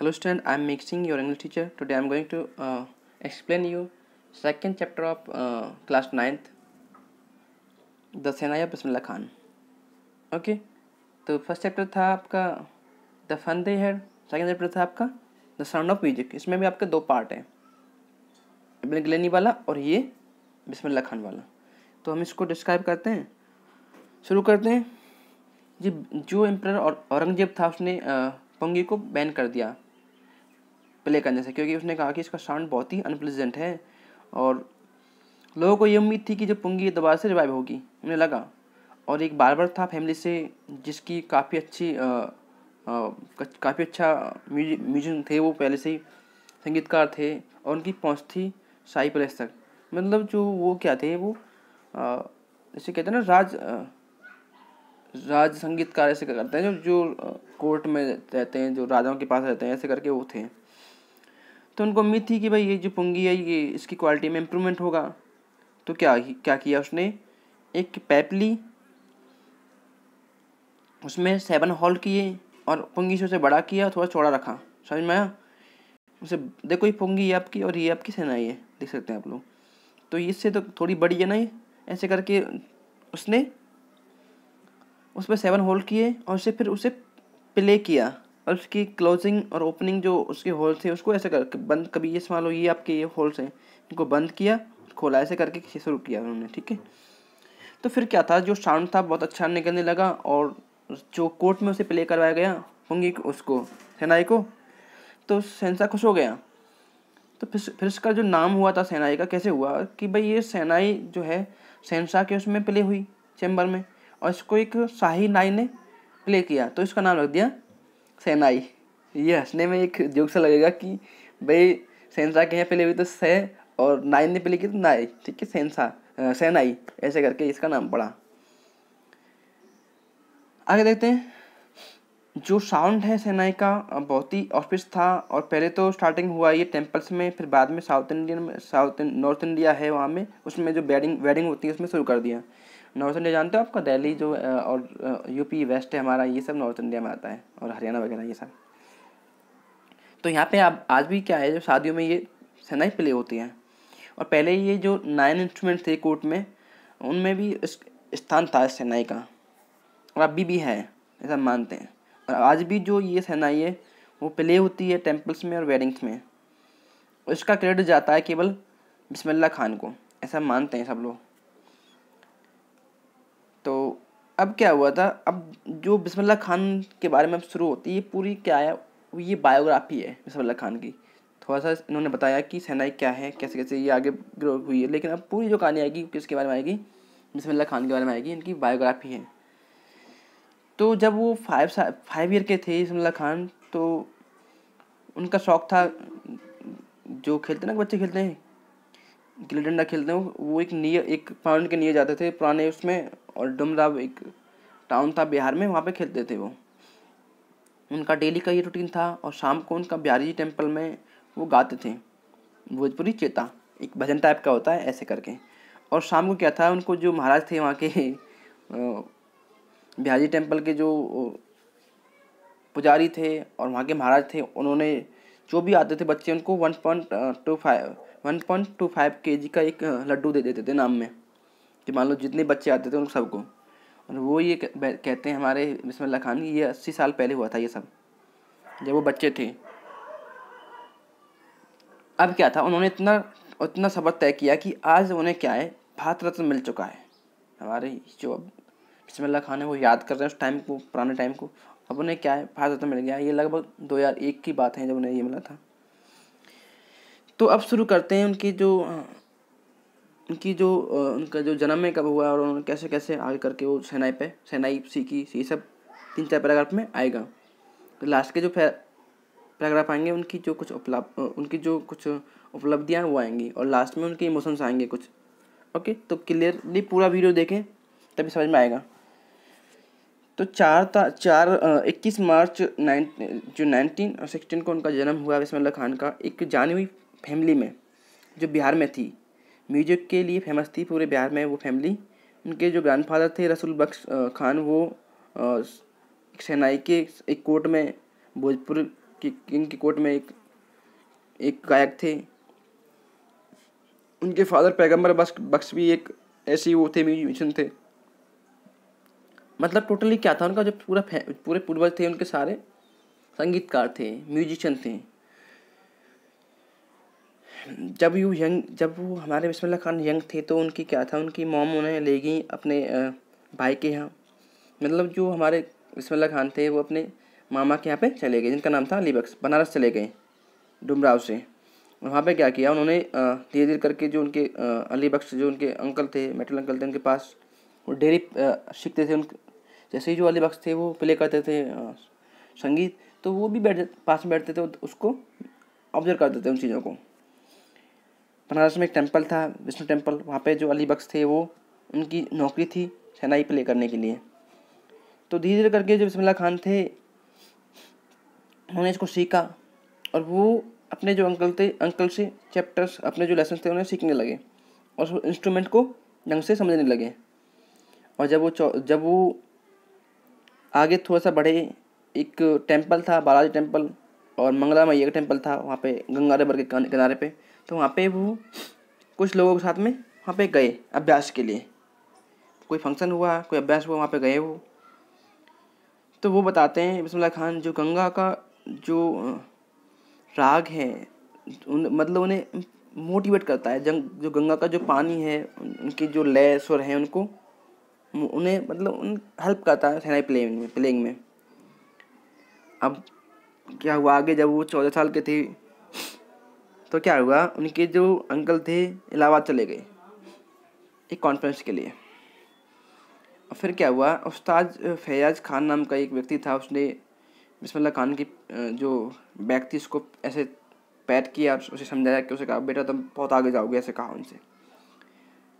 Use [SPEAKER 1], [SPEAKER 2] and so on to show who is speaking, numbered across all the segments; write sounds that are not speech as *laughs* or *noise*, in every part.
[SPEAKER 1] hello student I am mixing your English teacher today I am going to explain explain you chapter of class ninth the सेना या सेनाया Bismillah Khan okay तो first chapter था आपका the fun they had second chapter था आपका the sound of music इसमें भी आपके दो पार्ट हैं इबन गिलनी वाला और ये बिस्मिल्ला खान वाला तो हम इसको डिस्क्राइब करते हैं शुरू करते हैं जी जो एम्पर औरंगजेब था उसने uh, पंगी को बैन कर दिया प्ले करने से क्योंकि उसने कहा कि इसका साउंड बहुत ही अनप्लेजेंट है और लोगों को ये उम्मीद थी कि जो पुंगी दोबारा से रिवाइव होगी उन्हें लगा और एक बार्बर था फैमिली से जिसकी काफ़ी अच्छी काफ़ी अच्छा म्यूजिक थे वो पहले से ही संगीतकार थे और उनकी पहुंच थी शाही प्लेस तक मतलब जो वो क्या थे वो इसे कहते हैं ना राज राज संगीतकार ऐसे करते हैं जो जो कोर्ट में रहते हैं जो राजाओं के पास रहते हैं ऐसे करके वो थे तो उनको उम्मीद थी कि भाई ये जो पुंगी है ये इसकी क्वालिटी में इम्प्रूवमेंट होगा तो क्या क्या किया उसने एक पैप ली उसमें सेवन हॉल किए और पुंगी से उसे बड़ा किया थोड़ा चौड़ा रखा समझ में आया उसे देखो ये पुंगी ये आपकी और ये आपकी सेनाई है देख सकते हैं आप लोग तो इससे तो थोड़ी बड़ी है ना ये ऐसे करके उसने उस पर सेवन होल्ड किए और उसे फिर उसे प्ले किया और उसकी क्लोजिंग और ओपनिंग जो उसके होल्स थे उसको ऐसे कर बंद कभी ये समाल ये आपके ये होल्स हैं इनको बंद किया खोला ऐसे करके शुरू किया उन्होंने ठीक है तो फिर क्या था जो साउंड था बहुत अच्छा निकलने लगा और जो कोर्ट में उसे प्ले करवाया गया होंगी उसको सेनाई को तो सेंसा खुश हो गया तो फिर फिर इसका जो नाम हुआ था सेनाई का कैसे हुआ कि भाई ये सेनाई जो है सेंसा के उसमें प्ले हुई चैम्बर में और इसको एक शाही नाई ने प्ले किया तो इसका नाम रख दिया सेनाई ये हंसने में एक जोक सा लगेगा कि भाई सेंसा के यहाँ पहले हुई तो सह और नाइन ने पहले की तो नाई ठीक है सेंसा सेनाई ऐसे करके इसका नाम पड़ा आगे देखते हैं जो साउंड है सेनाई का बहुत ही ऑफिस था और पहले तो स्टार्टिंग हुआ ये टेम्पल्स में फिर बाद में south Indian south north India है वहाँ में उसमें जो बैडिंग वेडिंग होती है उसमें शुरू कर दिया नॉर्थ इंडिया जानते हो आपका दिल्ली जो और यूपी वेस्ट है हमारा ये सब नॉर्थ इंडिया में आता है और हरियाणा वगैरह ये सब तो यहाँ पे आप आज भी क्या है जो शादियों में ये सेनाई प्ले होती हैं और पहले ये जो नाइन इंस्ट्रूमेंट थे कोर्ट में उनमें भी स्थान था सेनाई का और अभी भी है ऐसा मानते हैं और आज भी जो ये सेनाई है वो प्ले होती है टेम्पल्स में और वेडिंग्स में इसका क्रेडिट जाता है केवल बिस्मिल्ला खान को ऐसा मानते हैं सब लोग अब क्या हुआ था अब जो बिस्मिल्लाह खान के बारे में अब शुरू होती है ये पूरी क्या है ये बायोग्राफी है बिस्मिल्लाह खान की थोड़ा सा इन्होंने बताया कि सेनाई क्या है कैसे कैसे ये आगे ग्रो हुई है लेकिन अब पूरी जो कहानी आएगी किसके बारे में आएगी बिस्मिल्लाह खान के बारे में आएगी इनकी बायोग्राफी है तो जब वो फाइव फाइव ईयर के थे बिस्मिल्लाह खान तो उनका शौक़ था जो खेलते ना बच्चे खेलते हैं गिल्ली डंडा खेलते हैं वो एक नियर एक पॉइंट के नियर जाते थे पुराने उसमें और डुमराव एक टाउन था बिहार में वहाँ पे खेलते थे वो उनका डेली का ये रूटीन था और शाम को उनका बिहारी टेम्पल में वो गाते थे भोजपुरी चेता एक भजन टाइप का होता है ऐसे करके और शाम को क्या था उनको जो महाराज थे वहाँ के बिहारी टेम्पल के जो पुजारी थे और वहाँ के महाराज थे उन्होंने जो भी आते थे बच्चे उनको one point two five one point two five K G का एक लड्डू दे देते थे नाम में कि मान लो जितने बच्चे आते थे उन सबको और वो ये कहते हैं हमारे बिस्मिल्ला खान ये अस्सी साल पहले हुआ था ये सब जब वो बच्चे थे अब क्या था उन्होंने इतना उतना सबक तय किया कि आज उन्हें क्या है भारत रत्न मिल चुका है हमारे जो अब बिस्मिल्ला खान है वो याद कर रहे हैं उस टाइम को पुराने टाइम को अब उन्हें क्या है भारत रत्न मिल गया ये लगभग दो हज़ार एक की बात है जब उन्हें ये मिला था तो अब शुरू करते हैं उनकी जो उनकी जो उनका जो जन्म है कब हुआ और उन्होंने कैसे कैसे आगे करके वो सेनाई पे सेनाई सीखी ये सब तीन चार पैराग्राफ में आएगा तो लास्ट के जो पैराग्राफ आएंगे उनकी जो कुछ उपलब्ध उनकी जो कुछ उपलब्धियाँ वो आएंगी और लास्ट में उनके इमोशंस आएंगे कुछ ओके तो क्लियरली पूरा वीडियो देखें तभी समझ में आएगा तो चार ता चार इक्कीस मार्च नाइन जो नाइनटीन और सिक्सटीन को उनका जन्म हुआ बिस्मिल्ला खान का एक जानी हुई फैमिली में जो बिहार में थी म्यूज़िक के लिए फेमस थी पूरे बिहार में वो फैमिली उनके जो ग्रैंडफादर थे रसूल बख्श खान वो सेनाई के एक कोर्ट में भोजपुर के किंग के कोर्ट में एक एक गायक थे उनके फादर पैगंबर बख्श बख्श भी एक ऐसे वो थे म्यूजिशियन थे मतलब टोटली क्या था उनका जो पूरा पूरे पूर्वज थे उनके सारे संगीतकार थे म्यूजिशियन थे जब यू यंग जब वो हमारे बिस्मिल्ला खान यंग थे तो उनकी क्या था उनकी मोम उन्हें ले गई अपने भाई के यहाँ मतलब जो हमारे बिस्मिल्ला खान थे वो अपने मामा के यहाँ पे चले गए जिनका नाम था अली बख्श बनारस चले गए डुमराव से वहाँ पे क्या किया उन्होंने धीरे धीरे करके जो उनके बख्श जो उनके अंकल थे मेटल अंकल थे उनके पास वो डेरी सीखते थे उन जैसे ही जो बख्श थे वो प्ले करते थे संगीत तो वो भी बैठ पास में बैठते थे तो उसको ऑब्जर्व करते थे उन चीज़ों को बनारस में एक टेम्पल था विष्णु टेम्पल वहाँ पे जो अली बख्श थे वो उनकी नौकरी थी सेनाई प्ले करने के लिए तो धीरे धीरे करके जो बिस्मिल्ला खान थे उन्होंने इसको सीखा और वो अपने जो अंकल थे अंकल से चैप्टर्स अपने जो लेसन थे उन्हें सीखने लगे और इंस्ट्रूमेंट को ढंग से समझने लगे और जब वो जब वो आगे थोड़ा सा बढ़े एक टेम्पल था बालाजी टेम्पल और मंगला मैया का टेम्पल था वहाँ पे गंगा रिवर के किनारे पे तो वहाँ पे वो कुछ लोगों के साथ में वहाँ पे गए अभ्यास के लिए कोई फंक्शन हुआ कोई अभ्यास हुआ वहाँ पे गए वो तो वो बताते हैं बसमल्ला खान जो गंगा का जो राग है उन मतलब उन्हें मोटिवेट करता है जंग जो गंगा का जो पानी है उनकी जो लय सुर हैं उनको उन्हें मतलब उन हेल्प करता है प्लेइंग में प्लेइंग में अब क्या हुआ आगे जब वो चौदह साल के थे तो क्या हुआ उनके जो अंकल थे इलाहाबाद चले गए एक कॉन्फ्रेंस के लिए और फिर क्या हुआ उस्ताद फैयाज खान नाम का एक व्यक्ति था उसने बिस्मिल्लाह खान की जो बैग थी उसको ऐसे पैट किया और उसे समझाया कि उसे कहा बेटा तुम बहुत आगे जाओगे ऐसे कहा उनसे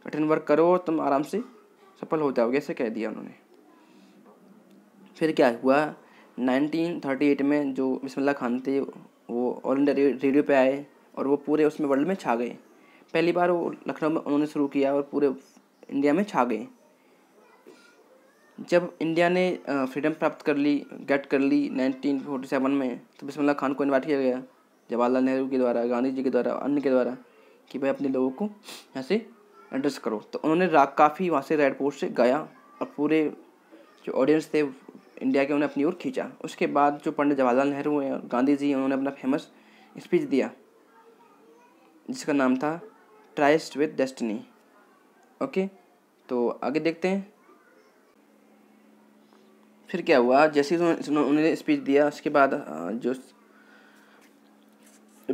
[SPEAKER 1] कठिन वर्क करो और तुम आराम से सफल हो जाओगे ऐसे कह दिया उन्होंने फिर क्या हुआ 1938 में जो बिस्मिल्ला खान थे वो ऑल इंडिया रेडियो पे आए और वो पूरे उसमें वर्ल्ड में छा गए पहली बार वो लखनऊ में उन्होंने शुरू किया और पूरे इंडिया में छा गए जब इंडिया ने फ्रीडम प्राप्त कर ली गेट कर ली 1947 में तो बिस्मिल्ला खान को इन्वाइट किया गया जवाहरलाल नेहरू के द्वारा गांधी जी के द्वारा अन्य के द्वारा कि भाई अपने लोगों को यहाँ से एड्रेस करो तो उन्होंने राग काफ़ी वहाँ से रेड पोस्ट से गाया और पूरे जो ऑडियंस थे इंडिया के उन्हें अपनी ओर खींचा उसके बाद जो पंडित जवाहरलाल नेहरू हैं और गांधी जी उन्होंने अपना फेमस स्पीच दिया जिसका नाम था ट्राइस्ट विद डेस्टनी ओके तो आगे देखते हैं फिर क्या हुआ जैसे उन्होंने स्पीच दिया उसके बाद जो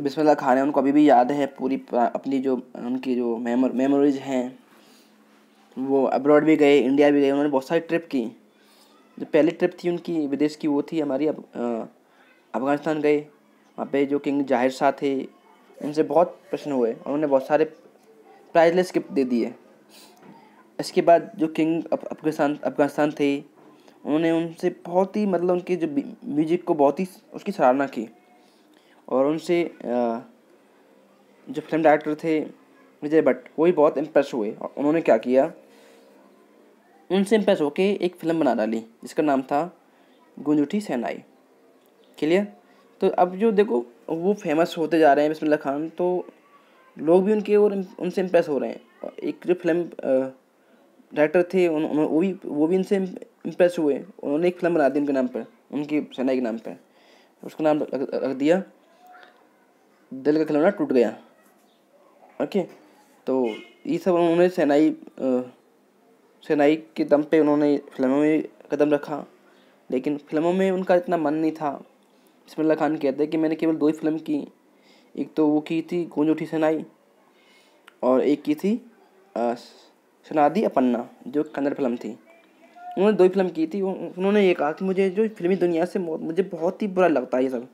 [SPEAKER 1] बिस्मिल्लाह खान हैं उनको अभी भी याद है पूरी अपनी जो उनकी जो मेमोरीज हैं वो अब्रॉड भी गए इंडिया भी गए उन्होंने बहुत सारी ट्रिप की जो पहली ट्रिप थी उनकी विदेश की वो थी हमारी अब अफगानिस्तान गए वहाँ पे जो किंग जाहिर शाह थे इनसे बहुत प्रश्न हुए और उन्होंने बहुत सारे प्राइजलेस गिफ्ट दे दिए इसके बाद जो किंग अफगानिस्तान अफगानिस्तान थे उन्होंने उनसे बहुत ही मतलब उनके जो म्यूजिक को बहुत ही उसकी सराहना की और उनसे जो फिल्म डायरेक्टर थे विजय भट्ट वो भी बहुत इम्प्रेस हुए और उन्होंने क्या किया उनसे इम्प्रेस होके एक फिल्म बना डाली जिसका नाम था गुंजुठी सेनाई क्लियर तो अब जो देखो वो फेमस होते जा रहे हैं बिस्मिल्लाह खान तो लोग भी उनके और उनसे इम्प्रेस हो रहे हैं एक जो फिल्म डायरेक्टर थे उन, वो भी वो भी उनसे इम्प्रेस हुए उन्होंने एक फिल्म बना दी उनके नाम पर उनकी सेनाई के नाम पर उसका नाम रख दिया दिल का खिलौना टूट गया ओके तो ये सब उन्होंने सेनाई सेनाई के दम पे उन्होंने फिल्मों में कदम रखा लेकिन फिल्मों में उनका इतना मन नहीं था बिस्मिल्ला खान कहते हैं कि मैंने केवल दो ही फिल्म की एक तो वो की थी गूंज उठी सेनाई और एक की थी सनादी अपन्ना जो कन्नड़ फिल्म थी उन्होंने दो ही फिल्म की थी उन्होंने ये कहा कि मुझे जो फिल्मी दुनिया से मुझे बहुत ही बुरा लगता है ये सब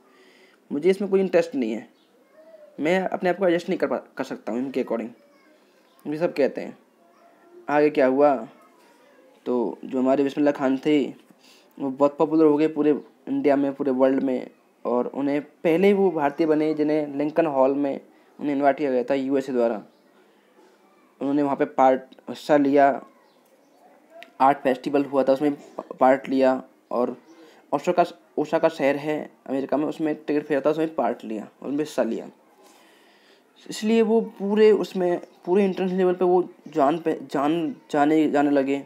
[SPEAKER 1] मुझे इसमें कोई इंटरेस्ट नहीं है मैं अपने आप को एडजस्ट नहीं कर पा कर सकता हूँ इनके अकॉर्डिंग ये सब कहते हैं आगे क्या हुआ तो जो हमारे बिस्मिल्ला खान थे वो बहुत पॉपुलर हो गए पूरे इंडिया में पूरे वर्ल्ड में और उन्हें पहले ही वो भारतीय बने जिन्हें लिंकन हॉल में उन्हें इन्वाइट किया गया था यू द्वारा उन्होंने वहाँ पे पार्ट हिस्सा लिया आर्ट फेस्टिवल हुआ था उसमें पार्ट लिया और ओसा का ओशा का शहर है अमेरिका में उसमें टिकट फेरा था उसमें पार्ट लिया उसमें हिस्सा लिया इसलिए वो पूरे उसमें पूरे इंटरनेशनल लेवल पे वो जान पे जान जाने जाने लगे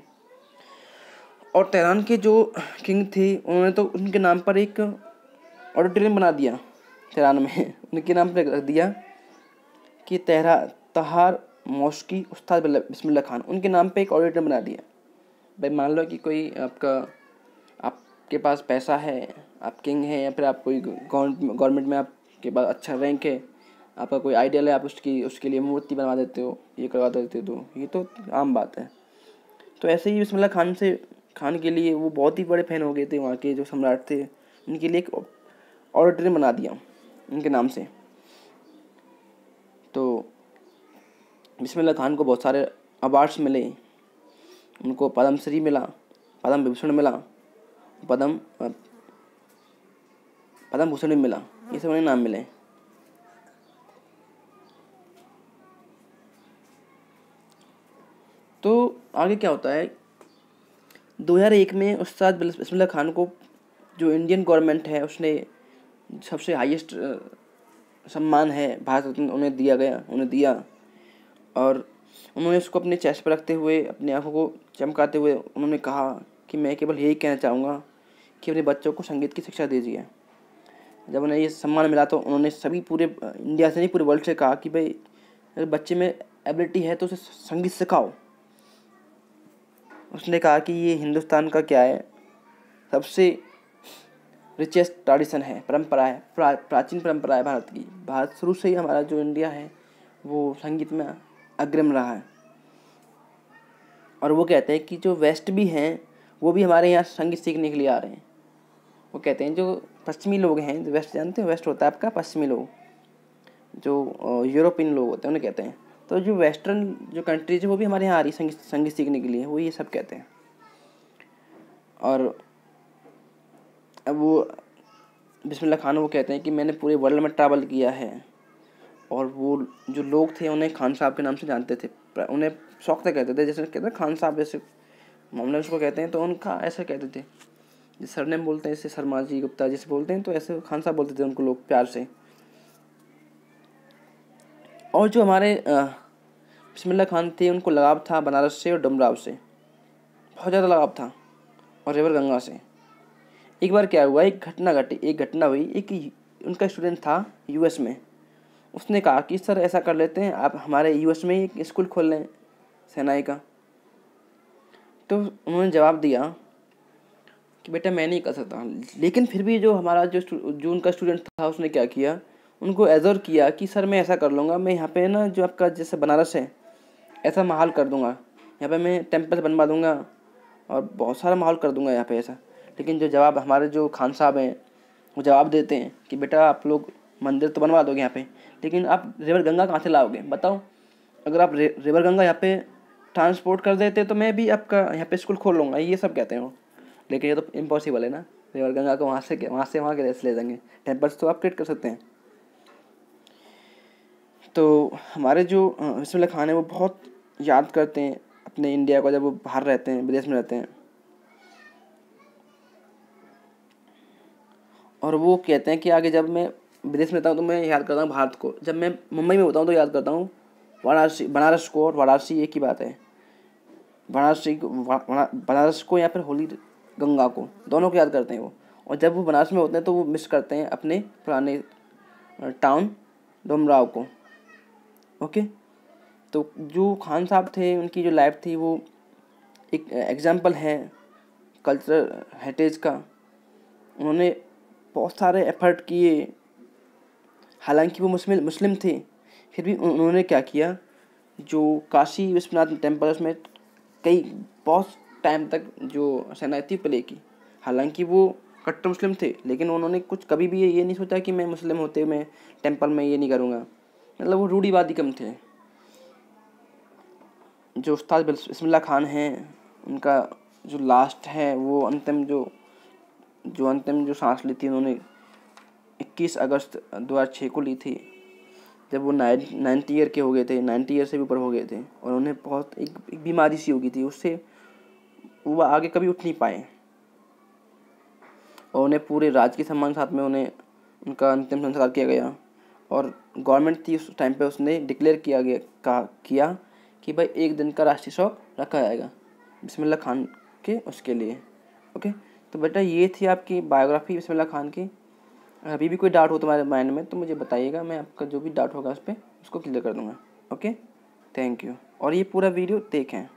[SPEAKER 1] और तहरान के जो किंग थे उन्होंने तो उनके नाम पर एक ऑडिटोरियम बना दिया तहरान में *laughs* उनके नाम पर रख दिया कि तहरा तहार मौसकी उस्ताद बसमिल्ला खान उनके नाम पे एक ऑडिटोरियम बना दिया भाई मान लो कि कोई आपका आपके पास पैसा है आप किंग हैं या फिर आप कोई गवर्नमेंट में आपके पास अच्छा रैंक है आपका कोई आइडियल है आप उसकी उसके लिए मूर्ति बनवा देते हो ये करवा देते हो तो ये तो आम बात है तो ऐसे ही बिस्मिल्ला खान से खान के लिए वो बहुत ही बड़े फ़ैन हो गए थे वहाँ के जो सम्राट थे उनके लिए एक ऑडिटोरियम बना दिया उनके नाम से तो बिस्मिल्ला खान को बहुत सारे अवार्ड्स मिले उनको पद्मश्री मिला पद्म विभूषण मिला पद्म पद्म भूषण भी मिला ये सब उन्हें नाम मिले तो आगे क्या होता है दो हज़ार एक में उस्ताद बसमिल्ला खान को जो इंडियन गवर्नमेंट है उसने सबसे हाईएस्ट सम्मान है भारत रत्न उन्हें दिया गया उन्हें दिया और उन्होंने उसको अपने चेस्ट पर रखते हुए अपने आँखों को चमकाते हुए उन्होंने कहा कि मैं केवल यही कहना चाहूँगा कि अपने बच्चों को संगीत की शिक्षा दीजिए जब उन्हें ये सम्मान मिला तो उन्होंने सभी पूरे इंडिया से नहीं पूरे वर्ल्ड से कहा कि भाई अगर बच्चे में एबिलिटी है तो उसे संगीत सिखाओ उसने कहा कि ये हिंदुस्तान का क्या है सबसे रिचेस्ट ट्रेडिशन है परंपरा है प्रा, प्राचीन परंपरा है भारत की भारत शुरू से ही हमारा जो इंडिया है वो संगीत में अग्रिम रहा है और वो कहते हैं कि जो वेस्ट भी हैं वो भी हमारे यहाँ संगीत सीखने के लिए आ रहे हैं वो कहते हैं जो पश्चिमी लोग हैं जो वेस्ट जानते हैं वेस्ट होता है आपका पश्चिमी लोग जो यूरोपियन लोग होते हैं उन्हें कहते हैं तो जो वेस्टर्न जो कंट्रीज है वो भी हमारे यहाँ आ रही है संगीत संगीत सीखने के लिए वो ये सब कहते हैं और अब वो बिस्मिल्ला खान वो कहते हैं कि मैंने पूरे वर्ल्ड में ट्रैवल किया है और वो जो लोग थे उन्हें खान साहब के नाम से जानते थे उन्हें शौक से कहते थे जैसे कहते हैं खान साहब जैसे मामले उसको कहते हैं तो उनका ऐसा कहते थे जिस सर ने बोलते हैं जैसे शर्मा जी गुप्ता जैसे बोलते हैं तो ऐसे खान साहब बोलते थे उनको लोग प्यार से और जो हमारे बिस्मिल्ला खान थे उनको लगाव था बनारस से और डुमराव से बहुत ज़्यादा लगाव था और रिवर गंगा से एक बार क्या हुआ एक घटना घटी एक घटना हुई एक उनका स्टूडेंट था यूएस में उसने कहा कि सर ऐसा कर लेते हैं आप हमारे यूएस में एक स्कूल खोल लें सेनाई का तो उन्होंने जवाब दिया कि बेटा मैं नहीं कर सकता लेकिन फिर भी जो हमारा जो जो उनका स्टूडेंट था उसने क्या किया उनको एजोर किया कि सर मैं ऐसा कर लूँगा मैं यहाँ पे ना जो आपका जैसे बनारस है ऐसा माहौल कर दूँगा यहाँ पे मैं टेम्पल बनवा दूँगा और बहुत सारा माहौल कर दूँगा यहाँ पे ऐसा लेकिन जो जवाब हमारे जो खान साहब हैं वो जवाब देते हैं कि बेटा आप लोग मंदिर तो बनवा दोगे यहाँ पे लेकिन आप रेवर गंगा कहाँ से लाओगे बताओ अगर आप रिवर रेवर गंगा यहाँ पे ट्रांसपोर्ट कर देते तो मैं भी आपका यहाँ पे स्कूल खोल लूँगा ये सब कहते हैं लेकिन ये तो इम्पॉसिबल है ना रेवर गंगा को वहाँ से वहाँ से वहाँ के ले जाएंगे टेम्पल्स तो आप क्रिएट कर सकते हैं तो हमारे जो बसमिल्ला खान है वो बहुत याद करते हैं अपने इंडिया को जब वो बाहर रहते हैं विदेश में रहते हैं और वो कहते हैं कि आगे जब मैं विदेश में रहता हूँ तो मैं याद करता हूँ भारत को जब मैं मुंबई में होता हूँ तो याद करता हूँ वाराणसी बनारस को और वाराणसी एक ही बात है वाराणसी को बनारस को या फिर होली गंगा को दोनों को याद करते हैं वो और जब वो बनारस में होते हैं तो वो मिस करते हैं अपने पुराने टाउन डोमराव को ओके तो जो खान साहब थे उनकी जो लाइफ थी वो एक एग्ज़ाम्पल है कल्चरल हेरिटेज का उन्होंने बहुत सारे एफर्ट किए हालांकि वो मुस्लिम मुस्लिम थे फिर भी उन्होंने क्या किया जो काशी विश्वनाथ टेम्पल उसमें कई बहुत टाइम तक जो थी प्ले की हालांकि वो कट्टर मुस्लिम थे लेकिन उन्होंने कुछ कभी भी ये नहीं सोचा कि मैं मुस्लिम होते मैं टेम्पल में ये नहीं करूँगा मतलब वो रूढ़ीवादी कम थे जो उस्ताद बिस्मिल्ला खान हैं उनका जो लास्ट है वो अंतिम जो जो अंतिम जो सांस ली थी उन्होंने 21 अगस्त 2006 को ली थी जब वो नाइन नाइन्टी ईयर के हो गए थे नाइन्टी ईयर से भी ऊपर हो गए थे और उन्हें बहुत एक, एक बीमारी सी हो गई थी उससे वो आगे कभी उठ नहीं पाए और उन्हें पूरे राजकीय सम्मान साथ में उन्हें उनका अंतिम संस्कार किया गया और गवर्नमेंट थी उस टाइम पे उसने डिक्लेयर किया गया कहा किया कि भाई एक दिन का राष्ट्रीय शौक रखा जाएगा बिस्मिल्ला खान के उसके लिए ओके तो बेटा ये थी आपकी बायोग्राफी बिस्मिल्ला खान की अभी भी कोई डाउट हो तुम्हारे माइंड में तो मुझे बताइएगा मैं आपका जो भी डाउट होगा उस पर उसको क्लियर कर दूँगा ओके थैंक यू और ये पूरा वीडियो देखें